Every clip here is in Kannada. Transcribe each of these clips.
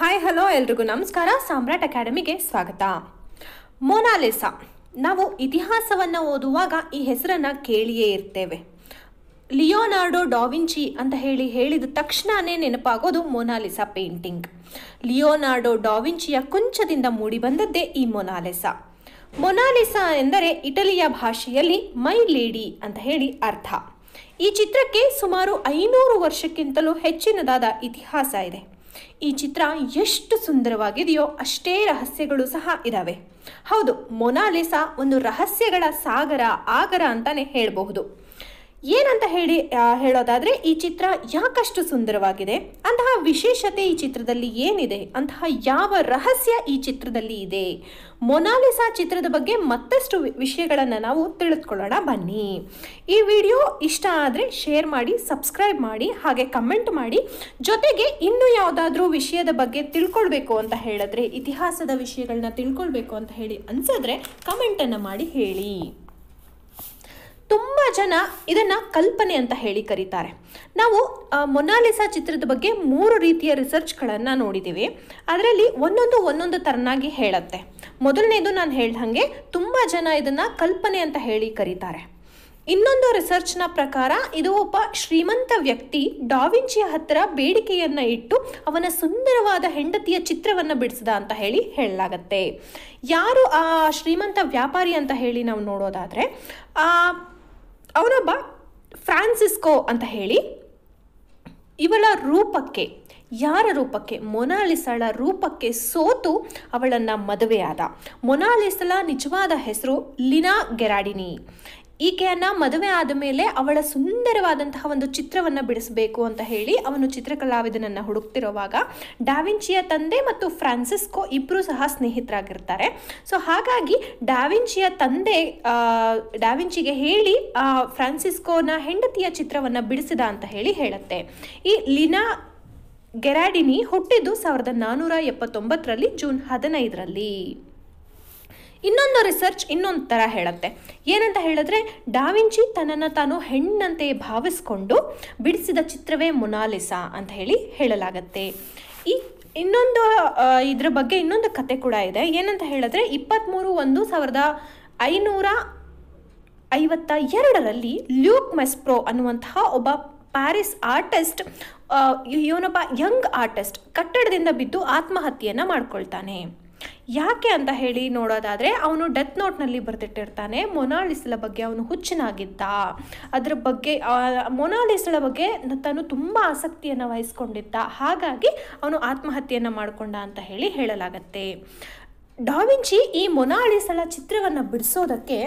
ಹಾಯ್ ಹಲೋ ಎಲ್ರಿಗೂ ನಮಸ್ಕಾರ ಸಾಮ್ರಾಟ್ ಅಕಾಡೆಮಿಗೆ ಸ್ವಾಗತ ಮೊನಾಲಿಸಾ ನಾವು ಇತಿಹಾಸವನ್ನು ಓದುವಾಗ ಈ ಹೆಸರನ್ನು ಕೇಳಿಯೇ ಇರ್ತೇವೆ ಲಿಯೋನಾರ್ಡೋ ಡಾವಿಂಚಿ ಅಂತ ಹೇಳಿ ಹೇಳಿದ ತಕ್ಷಣವೇ ನೆನಪಾಗೋದು ಮೊನಾಲಿಸಾ ಪೇಂಟಿಂಗ್ ಲಿಯೋನಾರ್ಡೋ ಡಾವಿಂಚಿಯ ಕುಂಚದಿಂದ ಮೂಡಿಬಂದದ್ದೇ ಈ ಮೊನಾಲೆಸಾ ಮೊನಾಲಿಸಾ ಎಂದರೆ ಇಟಲಿಯ ಭಾಷೆಯಲ್ಲಿ ಮೈ ಲೇಡಿ ಅಂತ ಹೇಳಿ ಅರ್ಥ ಈ ಚಿತ್ರಕ್ಕೆ ಸುಮಾರು ಐನೂರು ವರ್ಷಕ್ಕಿಂತಲೂ ಹೆಚ್ಚಿನದಾದ ಇತಿಹಾಸ ಇದೆ ಈ ಚಿತ್ರ ಎಷ್ಟು ಸುಂದರವಾಗಿದೆಯೋ ಅಷ್ಟೇ ರಹಸ್ಯಗಳು ಸಹ ಇದಾವೆ ಹೌದು ಮೊನಾಲಿಸಾ ಒಂದು ರಹಸ್ಯಗಳ ಸಾಗರ ಆಗರ ಅಂತಾನೆ ಹೇಳಬಹುದು ಏನಂತ ಹೇಳಿ ಹೇಳೋದಾದರೆ ಈ ಚಿತ್ರ ಯಾಕಷ್ಟು ಸುಂದರವಾಗಿದೆ ಅಂತಹ ವಿಶೇಷತೆ ಈ ಚಿತ್ರದಲ್ಲಿ ಏನಿದೆ ಅಂತಹ ಯಾವ ರಹಸ್ಯ ಈ ಚಿತ್ರದಲ್ಲಿ ಇದೆ ಮೊನಾಲಿಸಾ ಚಿತ್ರದ ಬಗ್ಗೆ ಮತ್ತಷ್ಟು ವಿಷಯಗಳನ್ನು ನಾವು ತಿಳಿದುಕೊಳ್ಳೋಣ ಬನ್ನಿ ಈ ವಿಡಿಯೋ ಇಷ್ಟ ಆದರೆ ಶೇರ್ ಮಾಡಿ ಸಬ್ಸ್ಕ್ರೈಬ್ ಮಾಡಿ ಹಾಗೆ ಕಮೆಂಟ್ ಮಾಡಿ ಜೊತೆಗೆ ಇನ್ನೂ ಯಾವುದಾದ್ರೂ ವಿಷಯದ ಬಗ್ಗೆ ತಿಳ್ಕೊಳ್ಬೇಕು ಅಂತ ಹೇಳಿದ್ರೆ ಇತಿಹಾಸದ ವಿಷಯಗಳನ್ನ ತಿಳ್ಕೊಳ್ಬೇಕು ಅಂತ ಹೇಳಿ ಅನಿಸಿದ್ರೆ ಕಮೆಂಟನ್ನು ಮಾಡಿ ಹೇಳಿ ತುಂಬ ಜನ ಇದನ್ನು ಕಲ್ಪನೆ ಅಂತ ಹೇಳಿ ಕರೀತಾರೆ ನಾವು ಮೊನಾಲಿಸಾ ಚಿತ್ರದ ಬಗ್ಗೆ ಮೂರು ರೀತಿಯ ರಿಸರ್ಚ್ಗಳನ್ನು ನೋಡಿದ್ದೀವಿ ಅದರಲ್ಲಿ ಒಂದೊಂದು ಒಂದೊಂದು ಥರನಾಗಿ ಹೇಳುತ್ತೆ ಮೊದಲನೇದು ನಾನು ಹೇಳ್ದಂಗೆ ತುಂಬ ಜನ ಇದನ್ನು ಕಲ್ಪನೆ ಅಂತ ಹೇಳಿ ಕರೀತಾರೆ ಇನ್ನೊಂದು ರಿಸರ್ಚ್ನ ಪ್ರಕಾರ ಇದು ಒಬ್ಬ ಶ್ರೀಮಂತ ವ್ಯಕ್ತಿ ಡಾವಿಂಚಿಯ ಹತ್ತಿರ ಬೇಡಿಕೆಯನ್ನು ಇಟ್ಟು ಅವನ ಸುಂದರವಾದ ಹೆಂಡತಿಯ ಚಿತ್ರವನ್ನು ಬಿಡಿಸಿದ ಅಂತ ಹೇಳಿ ಹೇಳಲಾಗತ್ತೆ ಯಾರು ಆ ಶ್ರೀಮಂತ ವ್ಯಾಪಾರಿ ಅಂತ ಹೇಳಿ ನಾವು ನೋಡೋದಾದರೆ ಅವನೊಬ್ಬ ಫ್ರಾನ್ಸಿಸ್ಕೋ ಅಂತ ಹೇಳಿ ಇವಳ ರೂಪಕ್ಕೆ ಯಾರ ರೂಪಕ್ಕೆ ಮೊನಾಲಿಸಳ ರೂಪಕ್ಕೆ ಸೋತು ಅವಳನ್ನ ಮದುವೆಯಾದ ಮೊನಾಲಿಸಳ ನಿಜವಾದ ಹೆಸರು ಲಿನಾ ಗೆರಾಡಿನಿ ಈಕೆಯನ್ನ ಮದುವೆ ಆದ ಮೇಲೆ ಅವಳ ಸುಂದರವಾದಂತಹ ಒಂದು ಚಿತ್ರವನ್ನು ಬಿಡಿಸಬೇಕು ಅಂತ ಹೇಳಿ ಅವನು ಚಿತ್ರಕಲಾವಿದನನ್ನು ಹುಡುಕ್ತಿರುವಾಗ ಡಾವಿಂಚಿಯ ತಂದೆ ಮತ್ತು ಫ್ರಾನ್ಸಿಸ್ಕೋ ಇಬ್ರು ಸಹ ಸ್ನೇಹಿತರಾಗಿರ್ತಾರೆ ಸೊ ಹಾಗಾಗಿ ಡಾವಿಂಚಿಯ ತಂದೆ ಡಾವಿಂಚಿಗೆ ಹೇಳಿ ಫ್ರಾನ್ಸಿಸ್ಕೋನ ಹೆಂಡತಿಯ ಚಿತ್ರವನ್ನು ಬಿಡಿಸಿದ ಅಂತ ಹೇಳಿ ಹೇಳುತ್ತೆ ಈ ಲಿನಾ ಗೆರಾಡಿನಿ ಹುಟ್ಟಿದ್ದು ಸಾವಿರದ ನಾನ್ನೂರ ಎಪ್ಪತ್ತೊಂಬತ್ತರಲ್ಲಿ ಜೂನ್ ಹದಿನೈದರಲ್ಲಿ ಇನ್ನೊಂದು ರಿಸರ್ಚ್ ಇನ್ನೊಂದು ಥರ ಹೇಳುತ್ತೆ ಏನಂತ ಹೇಳಿದ್ರೆ ಡಾವಿಂಚಿ ತನ್ನನ್ನು ತಾನು ಹೆಣ್ಣಂತೆ ಭಾವಿಸ್ಕೊಂಡು ಬಿಡಿಸಿದ ಚಿತ್ರವೇ ಮೊನಾಲಿಸಾ ಅಂತ ಹೇಳಿ ಹೇಳಲಾಗತ್ತೆ ಈ ಇನ್ನೊಂದು ಇದ್ರ ಬಗ್ಗೆ ಇನ್ನೊಂದು ಕತೆ ಕೂಡ ಇದೆ ಏನಂತ ಹೇಳಿದ್ರೆ ಇಪ್ಪತ್ತ್ಮೂರು ಒಂದು ಸಾವಿರದ ಐನೂರ ಐವತ್ತ ಎರಡರಲ್ಲಿ ಲ್ಯೂಕ್ ಮೆಸ್ಪ್ರೋ ಅನ್ನುವಂತಹ ಒಬ್ಬ ಪ್ಯಾರಿಸ್ ಆರ್ಟಿಸ್ಟ್ ಇವನೊಬ್ಬ ಯಂಗ್ ಆರ್ಟಿಸ್ಟ್ ಕಟ್ಟಡದಿಂದ ಬಿದ್ದು ಆತ್ಮಹತ್ಯೆಯನ್ನು ಮಾಡ್ಕೊಳ್ತಾನೆ ಯಾಕೆ ಅಂತ ಹೇಳಿ ನೋಡೋದಾದರೆ ಅವನು ಡೆತ್ ನೋಟ್ನಲ್ಲಿ ಬರೆದಿಟ್ಟಿರ್ತಾನೆ ಮೊನಾಲಿಸಲ ಬಗ್ಗೆ ಅವನು ಹುಚ್ಚನಾಗಿದ್ದ ಅದರ ಬಗ್ಗೆ ಮೊನಾಲಿಸಳ ಬಗ್ಗೆ ತಾನು ತುಂಬ ಆಸಕ್ತಿಯನ್ನು ವಹಿಸ್ಕೊಂಡಿದ್ದ ಹಾಗಾಗಿ ಅವನು ಆತ್ಮಹತ್ಯೆಯನ್ನು ಮಾಡಿಕೊಂಡ ಅಂತ ಹೇಳಿ ಹೇಳಲಾಗತ್ತೆ ಡಾವಿಂಚಿ ಈ ಮೊನಾಲಿಸಳ ಚಿತ್ರವನ್ನು ಬಿಡಿಸೋದಕ್ಕೆ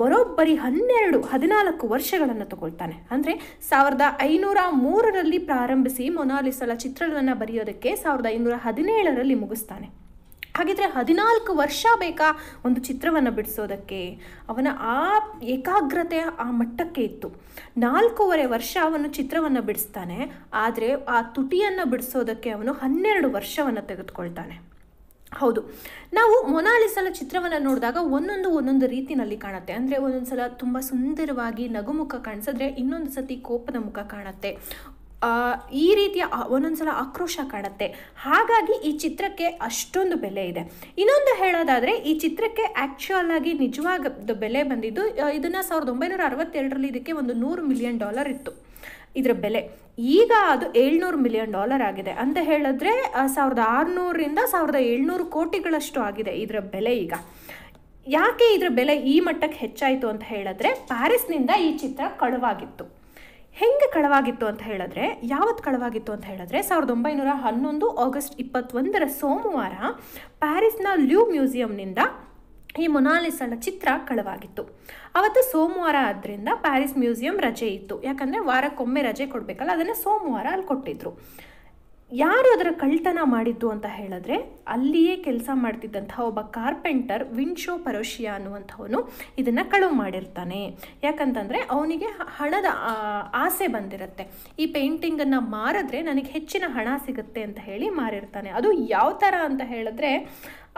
ಬರೋಬ್ಬರಿ ಹನ್ನೆರಡು ಹದಿನಾಲ್ಕು ವರ್ಷಗಳನ್ನು ತಗೊಳ್ತಾನೆ ಅಂದರೆ ಸಾವಿರದ ಐನೂರ ಮೂರರಲ್ಲಿ ಪ್ರಾರಂಭಿಸಿ ಮೊನಾಲಿಸಳ ಚಿತ್ರಗಳನ್ನು ಬರೆಯೋದಕ್ಕೆ ಸಾವಿರದ ಐನೂರ ಹದಿನೇಳರಲ್ಲಿ ಮುಗಿಸ್ತಾನೆ ಹಾಗಿದ್ರೆ ಹದಿನಾಲ್ಕು ವರ್ಷ ಬೇಕಾ ಒಂದು ಚಿತ್ರವನ್ನು ಬಿಡಿಸೋದಕ್ಕೆ ಅವನ ಆ ಏಕಾಗ್ರತೆ ಆ ಮಟ್ಟಕ್ಕೆ ಇತ್ತು ನಾಲ್ಕೂವರೆ ವರ್ಷ ಅವನು ಚಿತ್ರವನ್ನು ಬಿಡಿಸ್ತಾನೆ ಆದರೆ ಆ ತುಟಿಯನ್ನು ಬಿಡಿಸೋದಕ್ಕೆ ಅವನು ಹನ್ನೆರಡು ವರ್ಷವನ್ನು ತೆಗೆದುಕೊಳ್ತಾನೆ ಹೌದು ನಾವು ಮೊನಾಲಿಸಲ ಚಿತ್ರವನ್ನು ನೋಡಿದಾಗ ಒಂದೊಂದು ಒಂದೊಂದು ರೀತಿನಲ್ಲಿ ಕಾಣುತ್ತೆ ಅಂದರೆ ಒಂದೊಂದು ಸಲ ತುಂಬ ಸುಂದರವಾಗಿ ನಗುಮುಖ ಕಾಣಿಸಿದ್ರೆ ಇನ್ನೊಂದು ಸತಿ ಕೋಪದ ಮುಖ ಕಾಣುತ್ತೆ ಈ ರೀತಿಯ ಒಂದೊಂದು ಸಲ ಆಕ್ರೋಶ ಕಾಣುತ್ತೆ ಹಾಗಾಗಿ ಈ ಚಿತ್ರಕ್ಕೆ ಅಷ್ಟೊಂದು ಬೆಲೆ ಇದೆ ಇನ್ನೊಂದು ಹೇಳೋದಾದರೆ ಈ ಚಿತ್ರಕ್ಕೆ ಆ್ಯಕ್ಚುಯಲ್ ಆಗಿ ನಿಜವಾದ ಬೆಲೆ ಬಂದಿದ್ದು ಇದನ್ನು ಸಾವಿರದ ಒಂಬೈನೂರ ಅರವತ್ತೆರಡರಲ್ಲಿ ಇದಕ್ಕೆ ಒಂದು ನೂರು ಮಿಲಿಯನ್ ಡಾಲರ್ ಇತ್ತು ಇದರ ಬೆಲೆ ಈಗ ಅದು ಏಳ್ನೂರು ಮಿಲಿಯನ್ ಡಾಲರ್ ಆಗಿದೆ ಅಂತ ಹೇಳಿದ್ರೆ ಸಾವಿರದ ಆರುನೂರರಿಂದ ಸಾವಿರದ ಏಳ್ನೂರು ಕೋಟಿಗಳಷ್ಟು ಆಗಿದೆ ಇದರ ಬೆಲೆ ಈಗ ಯಾಕೆ ಇದರ ಬೆಲೆ ಈ ಮಟ್ಟಕ್ಕೆ ಹೆಚ್ಚಾಯಿತು ಅಂತ ಹೇಳಿದ್ರೆ ಪ್ಯಾರಿಸ್ನಿಂದ ಈ ಚಿತ್ರ ಕಳುವಾಗಿತ್ತು ಹೆಂಗೆ ಕಳವಾಗಿತ್ತು ಅಂತ ಹೇಳಿದ್ರೆ ಯಾವತ್ತು ಕಳವಾಗಿತ್ತು ಅಂತ ಹೇಳಿದ್ರೆ ಸಾವಿರದ ಒಂಬೈನೂರ ಹನ್ನೊಂದು ಆಗಸ್ಟ್ ಇಪ್ಪತ್ತೊಂದರ ಸೋಮವಾರ ಪ್ಯಾರಿಸ್ನ ಲ್ಯೂ ಮ್ಯೂಸಿಯಂನಿಂದ ಈ ಮೊನಾಲಿಸಳ ಚಿತ್ರ ಕಳವಾಗಿತ್ತು ಅವತ್ತು ಸೋಮವಾರ ಆದ್ದರಿಂದ ಪ್ಯಾರಿಸ್ ಮ್ಯೂಸಿಯಂ ರಜೆ ಇತ್ತು ಯಾಕಂದರೆ ವಾರಕ್ಕೊಮ್ಮೆ ರಜೆ ಕೊಡಬೇಕಲ್ಲ ಅದನ್ನು ಸೋಮವಾರ ಅಲ್ಲಿ ಕೊಟ್ಟಿದ್ರು ಯಾರು ಅದರ ಕಳ್ತನ ಮಾಡಿದ್ದು ಅಂತ ಹೇಳಿದ್ರೆ ಅಲ್ಲಿಯೇ ಕೆಲಸ ಮಾಡ್ತಿದ್ದಂಥ ಒಬ್ಬ ಕಾರ್ಪೆಂಟರ್ ವಿನ್ಶೋ ಪರೋಶಿಯಾ ಅನ್ನುವಂಥವನು ಇದನ್ನು ಕಳುವು ಮಾಡಿರ್ತಾನೆ ಯಾಕಂತಂದರೆ ಅವನಿಗೆ ಹಣದ ಆಸೆ ಬಂದಿರುತ್ತೆ ಈ ಪೇಂಟಿಂಗನ್ನು ಮಾರಿದ್ರೆ ನನಗೆ ಹೆಚ್ಚಿನ ಹಣ ಸಿಗುತ್ತೆ ಅಂತ ಹೇಳಿ ಮಾರಿರ್ತಾನೆ ಅದು ಯಾವ ಥರ ಅಂತ ಹೇಳಿದ್ರೆ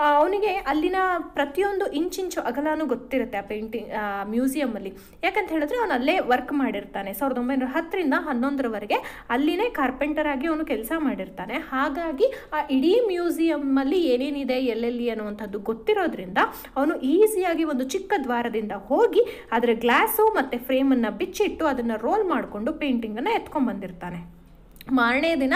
ಅವನಿಗೆ ಅಲ್ಲಿನ ಪ್ರತಿಯೊಂದು ಇಂಚಿಂಚು ಅಗಲಾನು ಗೊತ್ತಿರುತ್ತೆ ಆ ಪೇಂಟಿಂಗ್ ಮ್ಯೂಸಿಯಮಲ್ಲಿ ಯಾಕಂತ ಹೇಳಿದ್ರೆ ಅವನು ಅಲ್ಲೇ ವರ್ಕ್ ಮಾಡಿರ್ತಾನೆ ಸಾವಿರದ ಒಂಬೈನೂರ ಹತ್ತರಿಂದ ಹನ್ನೊಂದರವರೆಗೆ ಅಲ್ಲಿನೇ ಕಾರ್ಪೆಂಟರ್ ಆಗಿ ಅವನು ಕೆಲಸ ಮಾಡಿರ್ತಾನೆ ಹಾಗಾಗಿ ಆ ಇಡೀ ಮ್ಯೂಸಿಯಮ್ಮಲ್ಲಿ ಏನೇನಿದೆ ಎಲ್ಲೆಲ್ಲಿ ಅನ್ನುವಂಥದ್ದು ಗೊತ್ತಿರೋದ್ರಿಂದ ಅವನು ಈಸಿಯಾಗಿ ಒಂದು ಚಿಕ್ಕ ದ್ವಾರದಿಂದ ಹೋಗಿ ಅದರ ಗ್ಲಾಸು ಮತ್ತು ಫ್ರೇಮನ್ನು ಬಿಚ್ಚಿಟ್ಟು ಅದನ್ನು ರೋಲ್ ಮಾಡಿಕೊಂಡು ಪೇಂಟಿಂಗನ್ನು ಬಂದಿರ್ತಾನೆ ಮಾರನೇ ದಿನ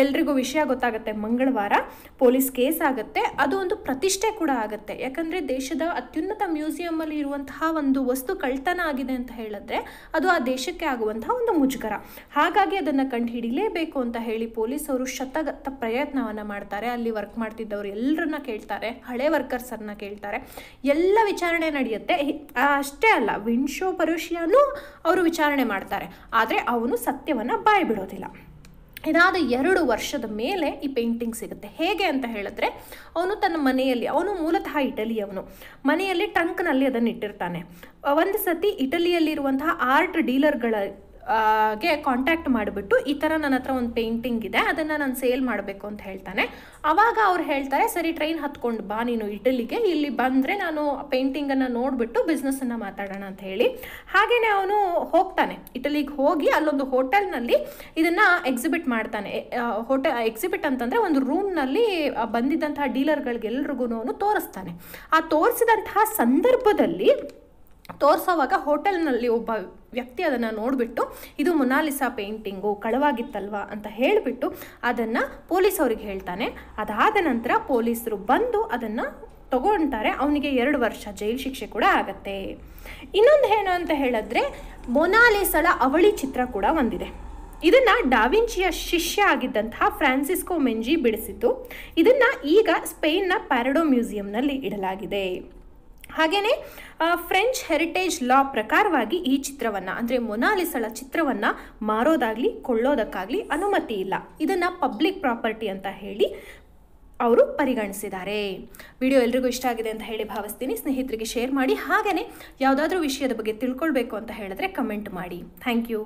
ಎಲ್ರಿಗೂ ವಿಷಯ ಗೊತ್ತಾಗುತ್ತೆ ಮಂಗಳವಾರ ಪೊಲೀಸ್ ಕೇಸ್ ಆಗುತ್ತೆ ಅದು ಒಂದು ಪ್ರತಿಷ್ಠೆ ಕೂಡ ಆಗುತ್ತೆ ಯಾಕಂದರೆ ದೇಶದ ಅತ್ಯುನ್ನತ ಮ್ಯೂಸಿಯಮಲ್ಲಿ ಇರುವಂತಹ ಒಂದು ವಸ್ತು ಕಳ್ತನ ಆಗಿದೆ ಅಂತ ಹೇಳಿದ್ರೆ ಅದು ಆ ದೇಶಕ್ಕೆ ಆಗುವಂತಹ ಒಂದು ಮುಜುಗರ ಹಾಗಾಗಿ ಅದನ್ನು ಕಂಡು ಅಂತ ಹೇಳಿ ಪೊಲೀಸ್ ಅವರು ಶತಗತ ಪ್ರಯತ್ನವನ್ನು ಮಾಡ್ತಾರೆ ಅಲ್ಲಿ ವರ್ಕ್ ಮಾಡ್ತಿದ್ದವರು ಎಲ್ಲರನ್ನ ಕೇಳ್ತಾರೆ ಹಳೆ ವರ್ಕರ್ಸನ್ನು ಕೇಳ್ತಾರೆ ಎಲ್ಲ ವಿಚಾರಣೆ ನಡೆಯುತ್ತೆ ಅಷ್ಟೇ ಅಲ್ಲ ಶೋ ಪರುಷಿಯಾನೂ ಅವರು ವಿಚಾರಣೆ ಮಾಡ್ತಾರೆ ಆದರೆ ಅವನು ಸತ್ಯವನ್ನು ಬಾಯ್ಬಿಡೋದಿಲ್ಲ ಇದಾದ ಎರಡು ವರ್ಷದ ಮೇಲೆ ಈ ಪೇಂಟಿಂಗ್ ಸಿಗುತ್ತೆ ಹೇಗೆ ಅಂತ ಹೇಳಿದ್ರೆ ಅವನು ತನ್ನ ಮನೆಯಲ್ಲಿ ಅವನು ಮೂಲತಃ ಇಟಲಿಯವನು ಮನೆಯಲ್ಲಿ ಟಂಕ್ನಲ್ಲಿ ಅದನ್ನು ಇಟ್ಟಿರ್ತಾನೆ ಒಂದು ಸತಿ ಇಟಲಿಯಲ್ಲಿರುವಂತಹ ಆರ್ಟ್ ಡೀಲರ್ಗಳ ಗೆ ಕಾಂಟ್ಯಾಕ್ಟ್ ಮಾಡಿಬಿಟ್ಟು ಈ ಥರ ನನ್ನ ಹತ್ರ ಒಂದು ಪೇಂಟಿಂಗ್ ಇದೆ ಅದನ್ನು ನಾನು ಸೇಲ್ ಮಾಡಬೇಕು ಅಂತ ಹೇಳ್ತಾನೆ ಆವಾಗ ಅವ್ರು ಹೇಳ್ತಾರೆ ಸರಿ ಟ್ರೈನ್ ಹತ್ಕೊಂಡು ಬಾ ನೀನು ಇಟಲಿಗೆ ಇಲ್ಲಿ ಬಂದರೆ ನಾನು ಪೇಂಟಿಂಗನ್ನು ನೋಡಿಬಿಟ್ಟು ಬಿಸ್ನೆಸ್ಸನ್ನು ಮಾತಾಡೋಣ ಅಂತ ಹೇಳಿ ಹಾಗೆಯೇ ಅವನು ಹೋಗ್ತಾನೆ ಇಟಲಿಗೆ ಹೋಗಿ ಅಲ್ಲೊಂದು ಹೋಟೆಲ್ನಲ್ಲಿ ಇದನ್ನು ಎಕ್ಸಿಬಿಟ್ ಮಾಡ್ತಾನೆ ಹೋಟೆಲ್ ಎಕ್ಸಿಬಿಟ್ ಅಂತಂದರೆ ಒಂದು ರೂಮ್ನಲ್ಲಿ ಬಂದಿದ್ದಂತಹ ಡೀಲರ್ಗಳಿಗೆಲ್ರಿಗೂ ಅವನು ತೋರಿಸ್ತಾನೆ ಆ ತೋರಿಸಿದಂತಹ ಸಂದರ್ಭದಲ್ಲಿ ತೋರಿಸೋವಾಗ ಹೋಟೆಲ್ನಲ್ಲಿ ಒಬ್ಬ ವ್ಯಕ್ತಿ ಅದನ್ನು ನೋಡಿಬಿಟ್ಟು ಇದು ಮೊನಾಲಿಸಾ ಪೇಂಟಿಂಗು ಕಳವಾಗಿತ್ತಲ್ವಾ ಅಂತ ಹೇಳಿಬಿಟ್ಟು ಅದನ್ನು ಪೊಲೀಸ್ ಅವ್ರಿಗೆ ಹೇಳ್ತಾನೆ ಅದಾದ ನಂತರ ಪೊಲೀಸರು ಬಂದು ಅದನ್ನು ತಗೊಳ್ತಾರೆ ಅವನಿಗೆ ಎರಡು ವರ್ಷ ಜೈಲು ಶಿಕ್ಷೆ ಕೂಡ ಆಗತ್ತೆ ಇನ್ನೊಂದು ಏನು ಅಂತ ಹೇಳಿದ್ರೆ ಮೊನಾಲಿಸಳ ಅವಳಿ ಚಿತ್ರ ಕೂಡ ಒಂದಿದೆ ಇದನ್ನು ಡಾವಿಂಚಿಯ ಶಿಷ್ಯ ಆಗಿದ್ದಂತಹ ಫ್ರಾನ್ಸಿಸ್ಕೋ ಮೆಂಜಿ ಬಿಡಿಸಿತು ಇದನ್ನು ಈಗ ಸ್ಪೇನ್ನ ಪ್ಯಾರಡೋ ಮ್ಯೂಸಿಯಂನಲ್ಲಿ ಇಡಲಾಗಿದೆ ಹಾಗೆಯೇ ಫ್ರೆಂಚ್ ಹೆರಿಟೇಜ್ ಲಾ ಪ್ರಕಾರವಾಗಿ ಈ ಚಿತ್ರವನ್ನು ಅಂದರೆ ಮೊನಾಲಿಸಳ ಚಿತ್ರವನ್ನು ಮಾರೋದಾಗಲಿ ಕೊಳ್ಳೋದಕ್ಕಾಗಲಿ ಅನುಮತಿ ಇಲ್ಲ ಇದನ್ನು ಪಬ್ಲಿಕ್ ಪ್ರಾಪರ್ಟಿ ಅಂತ ಹೇಳಿ ಅವರು ಪರಿಗಣಿಸಿದ್ದಾರೆ ವಿಡಿಯೋ ಎಲ್ರಿಗೂ ಇಷ್ಟ ಆಗಿದೆ ಅಂತ ಹೇಳಿ ಭಾವಿಸ್ತೀನಿ ಸ್ನೇಹಿತರಿಗೆ ಶೇರ್ ಮಾಡಿ ಹಾಗೆಯೇ ಯಾವುದಾದ್ರೂ ವಿಷಯದ ಬಗ್ಗೆ ತಿಳ್ಕೊಳ್ಬೇಕು ಅಂತ ಹೇಳಿದ್ರೆ ಕಮೆಂಟ್ ಮಾಡಿ ಥ್ಯಾಂಕ್ ಯು